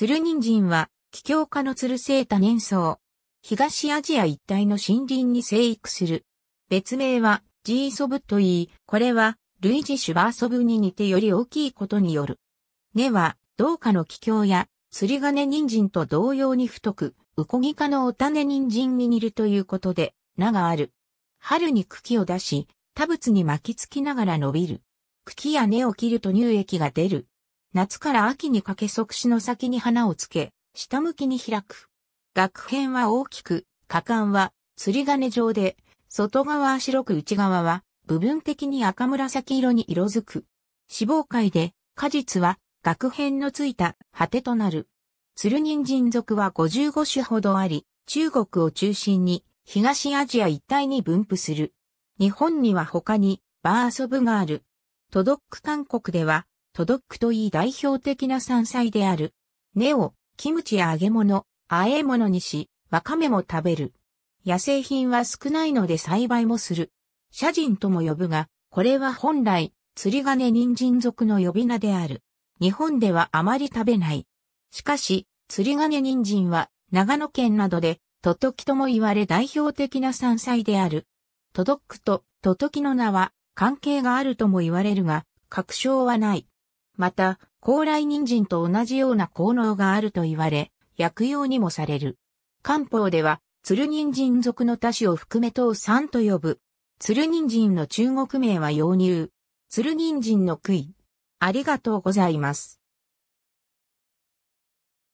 ニン人参は、気境科のルセー多年草。東アジア一帯の森林に生育する。別名は、ジーソブといい、これは、類似種バーソブに似てより大きいことによる。根は、同化の気境や、釣り金人参と同様に太く、ウコギ科のお種人参に似るということで、名がある。春に茎を出し、多物に巻きつきながら伸びる。茎や根を切ると乳液が出る。夏から秋にかけ即死の先に花をつけ、下向きに開く。額辺は大きく、果敢は釣り金状で、外側は白く内側は部分的に赤紫色に色づく。死亡界で果実は額辺のついた果てとなる。鶴人参属は55種ほどあり、中国を中心に東アジア一帯に分布する。日本には他にバーソブがある。都道区韓国ではトドックといい代表的な山菜である。根を、キムチや揚げ物、和え物にし、わかめも食べる。野生品は少ないので栽培もする。社人とも呼ぶが、これは本来、釣り金人参属の呼び名である。日本ではあまり食べない。しかし、釣り金人参は、長野県などで、トトキとも言われ代表的な山菜である。トドックとトトキの名は、関係があるとも言われるが、確証はない。また、高麗人参と同じような効能があると言われ、薬用にもされる。漢方では、鶴人参属の多種を含め糖酸と呼ぶ。鶴人参の中国名は洋乳。鶴人参の杭。ありがとうございます。